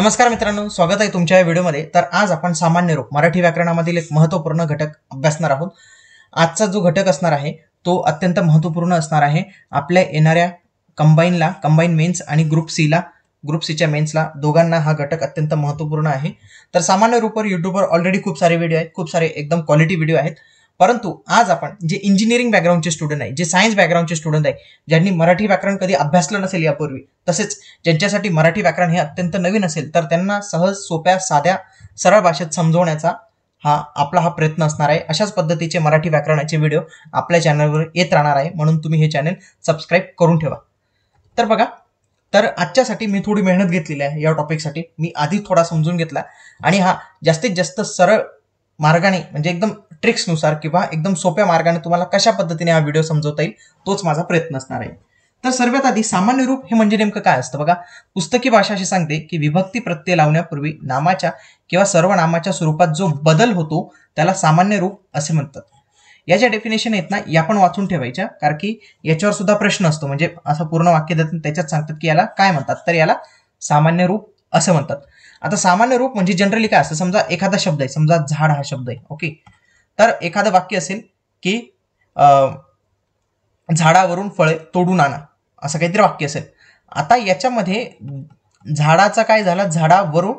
नमस्कार मित्रांनो स्वागत आहे तुमच्या या व्हिडिओमध्ये तर आज आपण सामान्य रूप मराठी व्याकरणामधील एक महत्त्वपूर्ण घटक अभ्यासणार आहोत आजचा जो घटक असणार आहे तो अत्यंत महत्त्वपूर्ण असणार आहे आपल्या येणाऱ्या कंबाईनला कंबाईन मेन्स आणि ग्रुप सीला ग्रुप सीच्या मेन्सला दोघांना हा घटक अत्यंत महत्त्वपूर्ण आहे तर सामान्य रूपवर यूट्यूबवर ऑलरेडी खूप सारे व्हिडिओ आहेत खूप सारे एकदम क्वालिटी व्हिडिओ आहेत परंतु आज आपण जे इंजिनिअरिंग बॅकग्राऊंडचे स्टुडंट आहे जे सायन्स बॅकग्राऊंडचे स्टुडंट आहे ज्यांनी मराठी व्याकरण कधी अभ्यासलं नसेल यापूर्वी तसेच ज्यांच्यासाठी मराठी व्याकरण हे अत्यंत नवीन असेल तर त्यांना सहज सोप्या साध्या सरळ भाषेत समजवण्याचा हा आपला हा प्रयत्न असणार आहे अशाच पद्धतीचे मराठी व्याकरणाचे व्हिडिओ आपल्या चॅनलवर येत राहणार आहे म्हणून तुम्ही हे चॅनल सबस्क्राईब करून ठेवा तर बघा तर आजच्यासाठी मी थोडी मेहनत घेतलेली आहे या टॉपिकसाठी मी आधी थोडा समजून घेतला आणि हा जास्तीत जास्त सरळ मार्गाने म्हणजे एकदम ट्रिक्सनुसार किंवा एकदम सोप्या मार्गाने तुम्हाला कशा पद्धतीने हा व्हिडिओ समजवता येईल तोच माझा प्रयत्न असणार आहे तर सर्वात आधी सामान्य रूप हे म्हणजे नेमकं काय असतं बघा पुस्तकी भाषा अशी सांगते की विभक्ती प्रत्यय लावण्यापूर्वी नामाच्या किंवा सर्व नामाच्या स्वरूपात जो बदल होतो त्याला सामान्य रूप असे म्हणतात याच्या डेफिनेशन आहेत ना या पण वाचून ठेवायच्या कारण की याच्यावर सुद्धा प्रश्न असतो म्हणजे असं पूर्ण वाक्य देतात त्याच्यात सांगतात की याला काय म्हणतात तर याला सामान्य रूप असं म्हणतात आता सामान्य रूप म्हणजे जनरली काय असतं समजा एखादा शब्द आहे समजा झाड हा शब्द आहे ओके तर एखादं वाक्य असेल की झाडावरून फळे तोडून आणा असं काहीतरी वाक्य असेल आता याच्यामध्ये झाडाचा काय झाला झाडावरून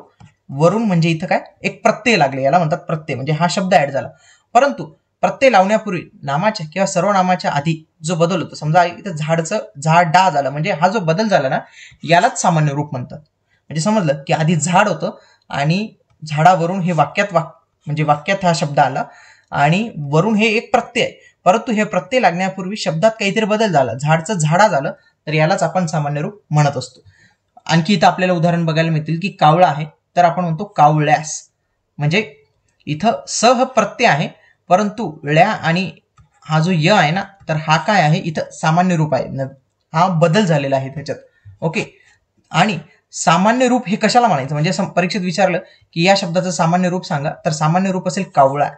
वरून म्हणजे इथं काय एक प्रत्यय लागले याला म्हणतात प्रत्यय म्हणजे हा शब्द ऍड झाला परंतु प्रत्यय लावण्यापूर्वी नामाच्या किंवा नामाच्या आधी जो बदल होतो समजा इथं झाडचं झाड डा झालं म्हणजे हा जो बदल झाला ना यालाच सामान्य रूप म्हणतात म्हणजे समजलं की आधी झाड होतं आणि झाडावरून हे वाक्यात वाक म्हणजे वाक्यात हा शब्द आला आणि वरून हे एक प्रत्यय आहे परंतु हे प्रत्यय लागण्यापूर्वी शब्दात काहीतरी बदल झाला झाडचं झाडा झालं तर यालाच आपण सामान्य रूप म्हणत असतो आणखी इथं आपल्याला उदाहरण बघायला मिळतील की कावळा आहे तर आपण म्हणतो कावळ्यास म्हणजे इथं स प्रत्यय आहे परंतु ळ्या आणि हा जो य आहे ना तर हा काय आहे इथं सामान्य रूप आहे हा बदल झालेला आहे त्याच्यात ओके आणि सामान्य रूप हे कशाला म्हणायचं म्हणजे परीक्षेत विचारलं की या शब्दाचं सामान्य रूप सांगा तर सामान्य रूप असेल कावळा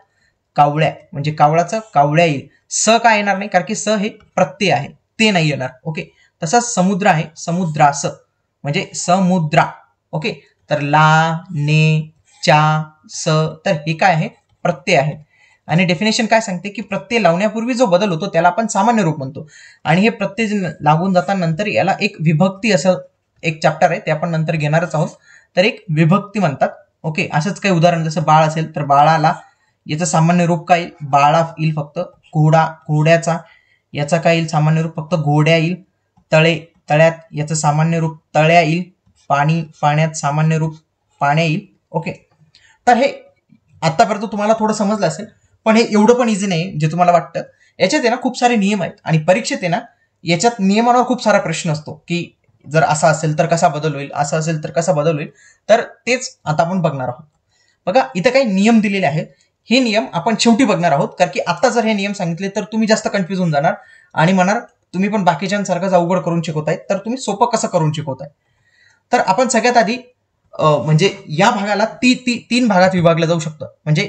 कावळ्या म्हणजे कावळाचं कावळ्या येईल स काय येणार नाही कारण की स हे प्रत्यय आहे ते नाही येणार ओके तसंच समुद्र आहे स म्हणजे समुद्रा ओके तर ला ने चा स तर हे काय आहे प्रत्यय आहे आणि डेफिनेशन काय सांगते की प्रत्यय लावण्यापूर्वी जो बदल होतो त्याला आपण सामान्य रूप म्हणतो आणि हे प्रत्यय लागून जाता नंतर याला एक विभक्ती असं एक चॅप्टर आहे ते आपण नंतर घेणारच आहोत तर एक विभक्ती म्हणतात ओके असंच काही उदाहरण जसं बाळ असेल तर बाळाला याचं सामान्य रूप काय बाळा येईल फक्त घोडा घोड्याचा याचा काय येईल सामान्य रूप फक्त घोड्या येईल तळे तळ्यात याचं सामान्य रूप तळ्या येईल पाणी पाण्यात सामान्य रूप पाण्या येईल ओके तर हे आतापर्यंत तुम्हाला थोडं समजलं असेल पण हे एवढं पण इझी नाही जे तुम्हाला वाटतं याच्यात आहे ना खूप सारे नियम आहेत आणि परीक्षेत आहे ना याच्यात नियमांवर खूप सारा प्रश्न असतो की जर असा असेल तर कसा बदल होईल असा असेल तर कसा बदल होईल तर तेच आता आपण बघणार आहोत बघा इथं काही नियम दिलेले आहेत हे नियम आपण शेवटी बघणार आहोत कारण की आता जर हे नियम सांगितले तर तुम्ही जास्त कन्फ्यूज होऊन जाणार आणि म्हणार तुम्ही पण बाकीच्यांसारखंच अवघड करून शिकवताय तर तुम्ही सोपं कसं करून शिकवताय तर आपण सगळ्यात आधी म्हणजे या भागाला ती ती तीन भागात विभागलं जाऊ शकतं म्हणजे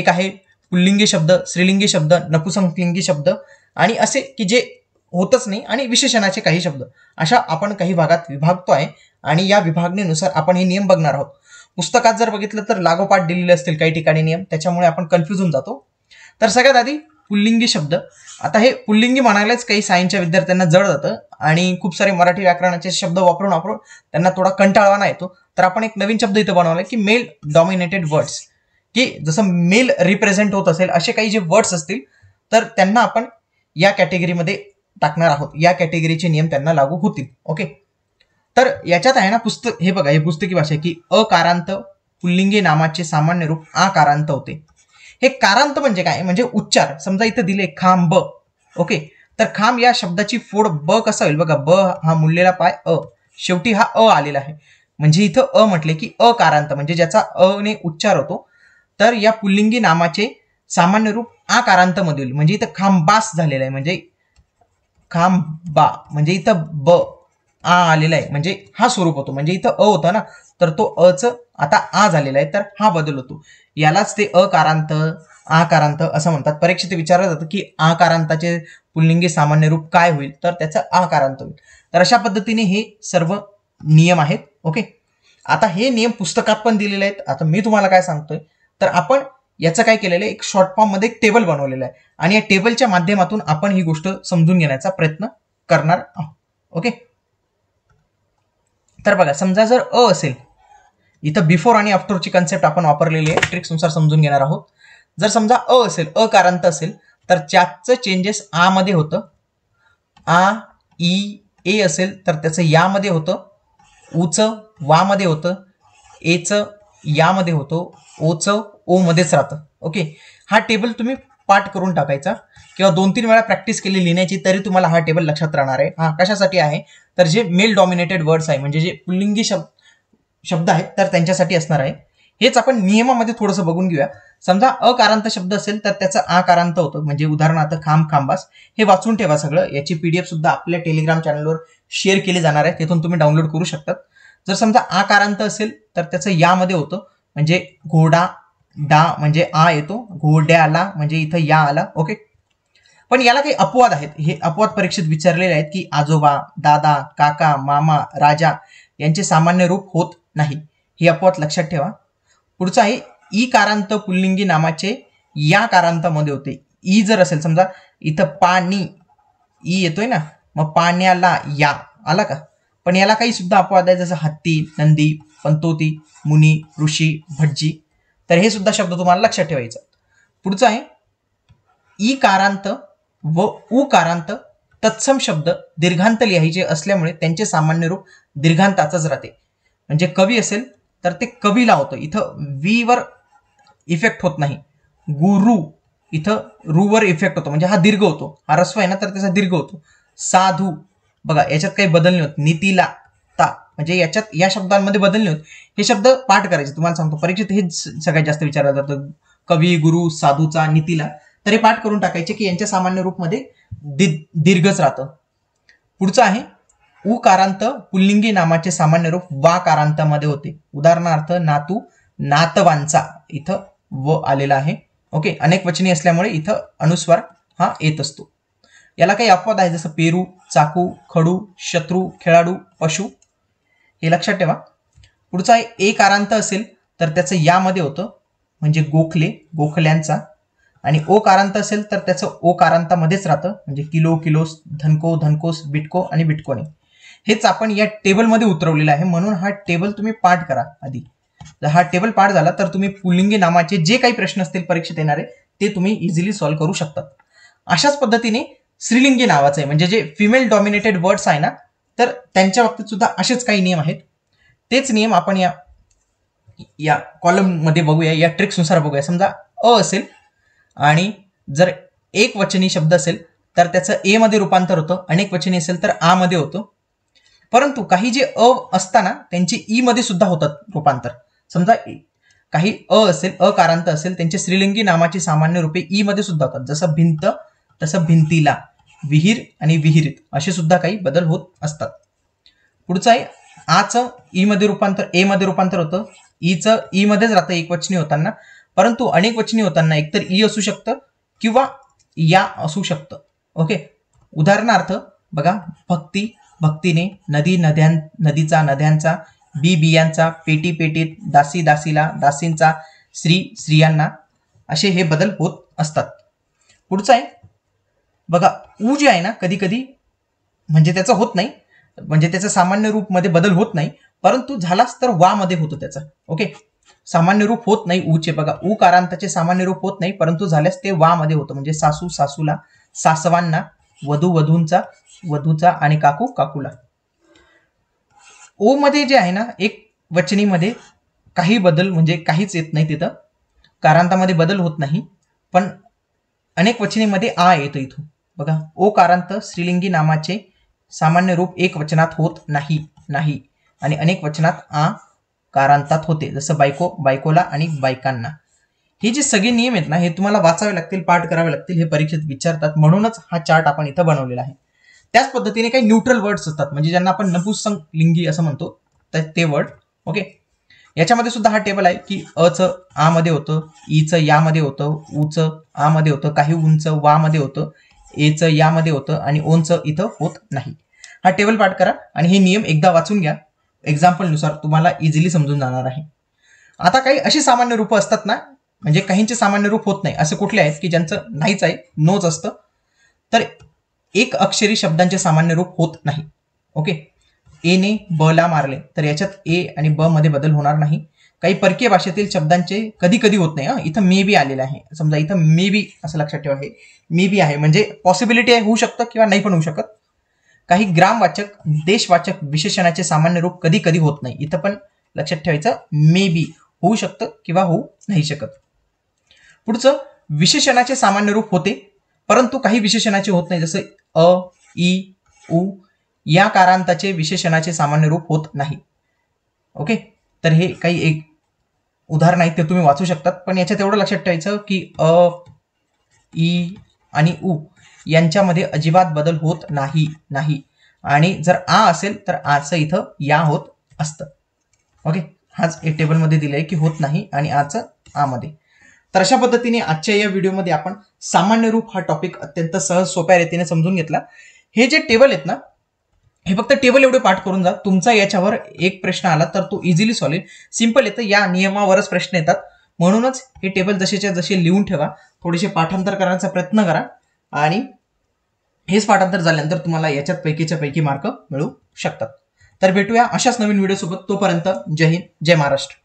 एक आहे पुल्लिंगी शब्द स्त्रीलिंगी शब्द नपुसंकलिंगी शब्द आणि असे की जे होतच नाही आणि विशेषणाचे काही शब्द अशा आपण काही भागात विभागतो आहे आणि या विभागणीनुसार आपण हे नियम बघणार आहोत पुस्तकात जर बघितलं तर लागोपाठ दिलेले असतील काही ठिकाणी नियम त्याच्यामुळे आपण कन्फ्युज होऊन जातो तर सगळ्यात आधी पुल्लिंगी शब्द आता हे पुल्लिंगी म्हणायलाच काही सायन्सच्या विद्यार्थ्यांना जड जातं आणि खूप सारे मराठी व्याकरणाचे शब्द वापरून वापरून त्यांना थोडा कंटाळवाना येतो तर आपण एक नवीन शब्द इथं बनवला की मेल डॉमिनेटेड वर्ड्स की जसं मेल रिप्रेझेंट होत असेल असे काही जे वर्ड्स असतील तर त्यांना आपण या कॅटेगरीमध्ये टाकणार आहोत या कॅटेगरीचे नियम त्यांना लागू होतील ओके तर याच्यात आहे ना पुस्तक हे बघा हे पुस्तकी भाषा की अकारांत पुल्लिंगी नामाचे सामान्य रूप आकारांत होते हे कारांत म्हणजे काय म्हणजे उच्चार समजा इथं दिले खांब ओके तर खांब या शब्दाची फोड ब कसा होईल बघा ब हा मुललेला पाय अ शेवटी हा अ आलेला आहे म्हणजे इथं अ म्हटले की अकारांत म्हणजे ज्याचा अ ने उच्चार होतो तर या पुल्लिंगी नामाचे सामान्य रूप आकारांत मधील म्हणजे इथं खांबास झालेला आहे म्हणजे बा म्हणजे इथं ब आ आलेला आहे म्हणजे हा स्वरूप होतो म्हणजे इथं अ होता ना तर तो अच आता आ झालेला आहे तर हा बदल होतो यालाच ते अकारांत आकारांत असं म्हणतात परीक्षेत विचारलं जातं की आकारांताचे पुल्लिंगी सामान्य रूप काय होईल तर त्याचं आकारांत होईल तर अशा पद्धतीने हे सर्व नियम आहेत ओके आता हे नियम पुस्तकात पण दिलेले आहेत आता मी तुम्हाला काय सांगतोय तर आपण याचं काय केलेलं आहे एक शॉर्ट फॉर्ममध्ये एक टेबल बनवलेलं आहे आणि या टेबलच्या माध्यमातून आपण ही गोष्ट समजून घेण्याचा प्रयत्न करणार आहोत ओके तर बघा समजा जर अ असेल इथं बिफोर आणि आफ्टरची कन्सेप्ट आपण वापरलेली आहे ट्रिक्सनुसार समजून घेणार आहोत जर समजा अ असेल अ कारांत असेल तर त्याचं चेंजेस आ मध्ये होतं आ ई ए असेल तर त्याचं यामध्ये होतं उचं वामध्ये होतं एचं यामध्ये होतो ओचं ओ मध्येच राहतं ओके हा टेबल तुम्ही पाठ करून टाकायचा किंवा दोन तीन वेळा प्रॅक्टिस केली लिहिण्याची तरी तुम्हाला हा टेबल लक्षात राहणार आहे हा कशासाठी आहे तर जे मेल डॉमिनेटेड वर्ड्स आहे म्हणजे जे पुल्लिंगी शब्द शब्द आहेत तर त्यांच्यासाठी असणार आहे हेच आपण नियमामध्ये थोडंसं बघून घेऊया समजा अकारांत शब्द असेल तर त्याचं आकारांत होतो म्हणजे उदाहरणार्थ खांब खांबास हे वाचून ठेवा सगळं याची पीडीएफ सुद्धा आपल्या टेलिग्राम चॅनलवर शेअर केली जाणार आहे तिथून तुम्ही डाउनलोड करू शकतात जर समजा आकारांत असेल तर त्याचं यामध्ये होतं म्हणजे घोडा डा म्हणजे आ येतो घोड्याला म्हणजे इथं या आला ओके पण याला काही अपवाद आहेत हे अपवाद परीक्षेत विचारलेले आहेत की आजोबा दादा काका मामा राजा यांचे सामान्य रूप होत नाही हे अपवाद लक्षात ठेवा पुढचं आहे ई कारांत पुल्लिंगी नामाचे या कारांतामध्ये होते ई जर असेल समजा इथं पाणी ई येतोय ना मग पाण्याला या आला का पण याला काही सुद्धा अपवाद आहे जसं हत्ती नंदी पंतोती मुनी ऋषी भटजी तर हे सुद्धा शब्द तुम्हाला लक्षात ठेवायचं पुढचं आहे ई कारांत व उ कारांत तत्सम शब्द दीर्घांत लिहायचे असल्यामुळे त्यांचे सामान्य रूप दीर्घांताचंच राहते म्हणजे कवी असेल तर ते कवी लावतं इथं वर इफेक्ट होत नाही गुरु इथं रूवर इफेक्ट होतो म्हणजे हा दीर्घ होतो हा रस्व आहे ना तर त्याचा दीर्घ होतो साधू बघा याच्यात काही बदल नाही होत नीतीला ता म्हणजे याच्यात या शब्दांमध्ये बदल नाही होत हे शब्द पाठ करायचे तुम्हाला सांगतो परीक्षेत हेच सगळ्यात जास्त विचारलं जातं कवी गुरु साधूचा नीतीला तर हे पाठ करून टाकायचे की यांच्या सामान्य रूपमध्ये दीर्घच राहतं पुढचं आहे उ कारांत पुल्लिंगी नामाचे सामान्य रूप वा कारांतामध्ये होते उदाहरणार्थ नातू नातवांचा इथं व आलेला आहे ओके अनेक वचनी असल्यामुळे इथं अनुस्वार हा येत असतो याला काही अपवाद आहे जसं पेरू चाकू खडू शत्रू खेळाडू पशु हे लक्षात ठेवा पुढचा एक आरांत असेल तर त्याचं यामध्ये होतं म्हणजे गोखले गोखल्यांचा आणि ओ कारांत असेल तर त्याचं ओ कारांतामध्येच राहतं म्हणजे किलो किलोस धनको धनकोस बिटको आणि बिटकोने हेच आपण या टेबलमध्ये उतरवलेलं आहे म्हणून हा टेबल तुम्ही पाठ करा आधी जर हा टेबल पाठ झाला तर तुम्ही पुलिंगी नामाचे जे काही प्रश्न असतील परीक्षेत येणारे ते तुम्ही इझिली सॉल्व्ह करू शकतात अशाच पद्धतीने स्त्रीलिंगी नावाचं आहे म्हणजे जे फिमेल डॉमिनेटेड वर्ड्स आहे ना तर त्यांच्या बाबतीत सुद्धा असेच काही नियम आहेत तेच नियम आपण या या कॉलममध्ये बघूया या ट्रिक्सनुसार बघूया समजा अ असेल आणि जर एक वचनी शब्द असेल तर त्याचं ए मध्ये रूपांतर होतं अनेक वचनी असेल तर आ मध्ये होतं परंतु काही जे अ असताना त्यांचे ई मध्ये सुद्धा होतात रूपांतर समजा काही अ असेल अकारांत असेल त्यांचे स्त्रीलिंगी नामाची सामान्य रूपे ई मध्ये सुद्धा होतात जसं भिंत तसं भिंतीला विहीर आणि विहिरीत असे सुद्धा काही बदल होत असतात पुढचं आहे आचं ई मध्ये रूपांतर ए मध्ये रूपांतर होतं ईचं ई मध्येच राहतं एकवचनी होताना परंतु अनेक वचनी होताना एकतर ई असू शकतं किंवा या असू शकतं ओके उदाहरणार्थ बघा भक्ती भक्तीने नदी नद्यां नदीचा नद्यांचा बी बियांचा पेटी पेटीत दासी दासीला दासींचा स्त्री स्त्रियांना असे हे बदल होत असतात पुढचं आहे बघा ऊ जे आहे ना कधी कधी म्हणजे त्याचं होत नाही म्हणजे त्याचं सामान्य रूपमध्ये बदल होत नाही परंतु झालाच तर वा मध्ये होतो त्याचा ओके सामान्य रूप होत नाही ऊचे बघा ऊ कारांताचे सामान्य रूप होत नाही परंतु झाल्यास ते वा मध्ये होतं म्हणजे सासू सासूला सासवांना वधू वधूंचा वधूचा आणि काकू काकूला ओ मध्ये जे आहे ना एक वचनीमध्ये काही बदल म्हणजे काहीच येत नाही तिथं कारांतामध्ये बदल होत नाही पण अनेक वचनेमध्ये आ येतो इथून बघा ओ कारांत स्त्रीलिंगी नामाचे सामान्य रूप एक वचनात होत नाही नाही आणि अनेक वचनात आ कारांतात होते जसं बायको बायकोला आणि बायकांना हे जे सगळे नियम आहेत ना हे तुम्हाला वाचावे लागतील पाठ करावे लागतील हे परीक्षेत विचारतात म्हणूनच हा चार्ट आपण इथं बनवलेला आहे त्याच पद्धतीने काही न्यूट्रल वर्ड्स असतात म्हणजे ज्यांना आपण नपुसंग लिंगी असं म्हणतो तर ते वर्ड ओके याच्यामध्ये सुद्धा हा टेबल आहे की अचं आ मध्ये होतं ईचं यामध्ये होतं ऊचं आ मध्ये होतं काही उंच वा मध्ये होतं एचं यामध्ये होतं आणि ओंच इथं होत नाही हा टेबल पाठ करा आणि हे नियम एकदा वाचून घ्या एक्झाम्पलनुसार तुम्हाला इझिली समजून जाणार आहे आता काही अशी सामान्य रूपं असतात ना म्हणजे काहींचे सामान्य रूप होत नाही असे कुठले आहेत की ज्यांचं नाहीच आहे नोच असतं तर एक अक्षरी शब्दांचे सामान्य रूप होत नाही ओके एने ब ला मारले तर याच्यात ए आणि ब मध्ये बदल होणार नाही काही परकीय भाषेतील शब्दांचे कधी कधी होत नाही हां इथं मे बी आलेलं आहे समजा इथं मे बी असं लक्षात ठेवा हे मे बी आहे म्हणजे पॉसिबिलिटी आहे होऊ शकतं किंवा नाही पण होऊ शकत काही ग्रामवाचक देशवाचक विशेषणाचे सामान्य रूप कधी कधी होत नाही इथं पण लक्षात ठेवायचं मे बी होऊ शकतं किंवा होऊ नाही शकत पुढचं विशेषणाचे सामान्य रूप होते परंतु काही विशेषणाचे होत नाही जसं अ ई उ या कारांताचे विशेषणाचे सामान्य रूप होत नाही ओके तर हे काही एक उदाहरण आहेत ते तुम्ही वाचू शकतात पण याच्यात एवढं लक्षात ठेवायचं की अ ई आणि उ यांच्यामध्ये अजिबात बदल होत नाही नाही आणि जर आ असेल तर आचं इथं या होत असतं ओके हाच एक टेबलमध्ये दिलं आहे की होत नाही आणि आचं आमध्ये तर अशा पद्धतीने आजच्या या व्हिडिओमध्ये आपण सामान्य रूप हा टॉपिक अत्यंत सहज सोप्या रीतीने समजून घेतला हे जे टेबल आहेत ना हे फक्त टेबल एवढे पाठ करून जा तुमचा याच्यावर एक प्रश्न आला तर तो इझिली सॉल्व सिम्पल येतं या नियमावरच प्रश्न येतात म्हणूनच हे टेबल जसेच्या जसे लिहून ठेवा थोडेसे पाठांतर करण्याचा प्रयत्न करा आणि हेच पाठांतर झाल्यानंतर तुम्हाला याच्यात पैकीच्या पैकी मार्क मिळू शकतात तर भेटूया अशाच नवीन व्हिडिओसोबत तोपर्यंत जय हिंद जय महाराष्ट्र